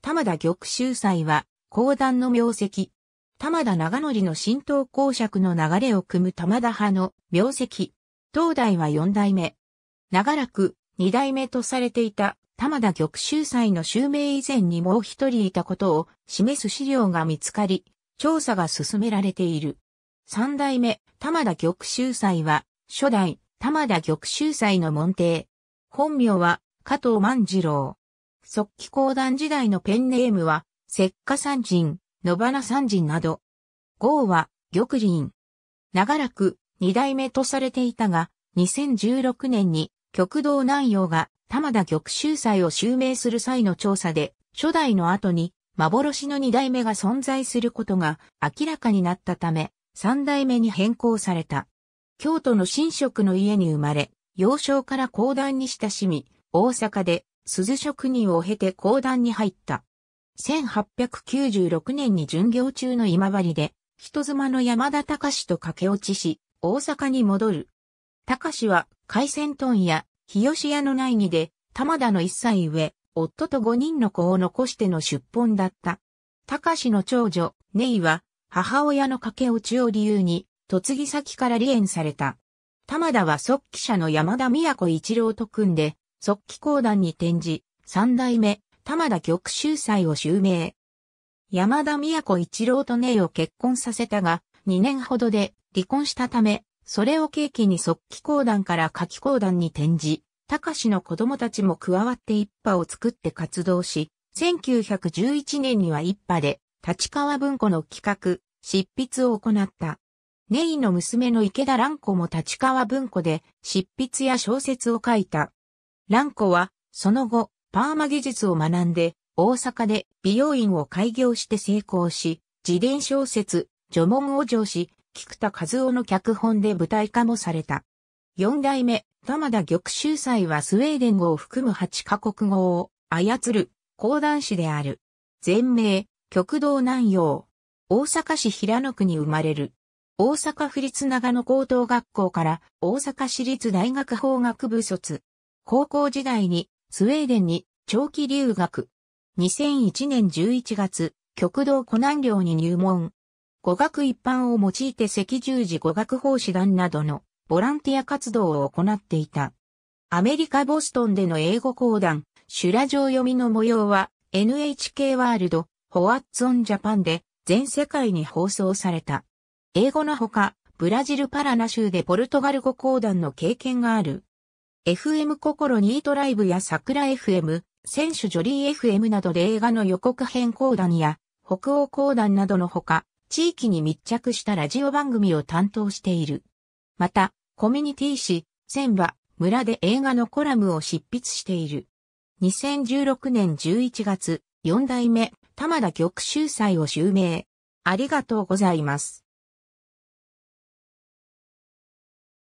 玉田玉秀祭は、講段の名跡。玉田長則の新党公爵の流れを組む玉田派の名跡。東大は四代目。長らく二代目とされていた玉田玉秀祭の襲名以前にもう一人いたことを示す資料が見つかり、調査が進められている。三代目玉田玉秀祭は、初代玉田玉秀祭の門弟。本名は加藤万次郎。即帰講談時代のペンネームは、石化三人、野花三人など。号は、玉林。長らく、二代目とされていたが、2016年に、極道南洋が、玉田玉秀祭を襲名する際の調査で、初代の後に、幻の二代目が存在することが明らかになったため、三代目に変更された。京都の神職の家に生まれ、幼少から講談に親しみ、大阪で鈴職人を経て講談に入った。1896年に巡業中の今治で、人妻の山田隆と駆け落ちし、大阪に戻る。隆は海鮮豚や日吉屋の内儀で、玉田の一歳上、夫と五人の子を残しての出奔だった。隆の長女、ネイは、母親の駆け落ちを理由に、嫁ぎ先から離縁された。玉田は即記者の山田都一郎と組んで、即帰講談に転じ、三代目、玉田玉秀斎を襲名。山田都一郎と姉を結婚させたが、2年ほどで離婚したため、それを契機に即帰講談から夏季講談に転じ、高志の子供たちも加わって一派を作って活動し、1911年には一派で、立川文庫の企画、執筆を行った。ネイの娘の池田蘭子も立川文庫で執筆や小説を書いた。蘭子は、その後、パーマ技術を学んで、大阪で美容院を開業して成功し、自伝小説、序文を上し、菊田和夫の脚本で舞台化もされた。四代目、玉田玉秀祭はスウェーデン語を含む八カ国語を操る、講談師である。全名、極道南洋。大阪市平野区に生まれる。大阪府立長野高等学校から大阪市立大学法学部卒。高校時代にスウェーデンに長期留学。2001年11月、極道湖南寮に入門。語学一般を用いて赤十字語学法師団などのボランティア活動を行っていた。アメリカボストンでの英語講談、修羅場読みの模様は NHK ワールド、ホワッツオンジャパンで全世界に放送された。英語のほか、ブラジルパラナ州でポルトガル語講談の経験がある FM 心ニートライブや桜 FM、選手ジョリー FM などで映画の予告編講談や北欧講談などのほか、地域に密着したラジオ番組を担当している。また、コミュニティ誌、千葉、村で映画のコラムを執筆している。2016年11月、4代目、玉田玉秀祭を襲名。ありがとうございます。